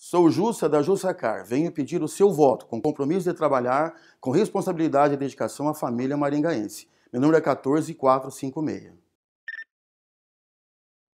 Sou Jussa da Jussacar. Car. Venho pedir o seu voto com compromisso de trabalhar com responsabilidade e dedicação à família maringaense. Meu número é 14456.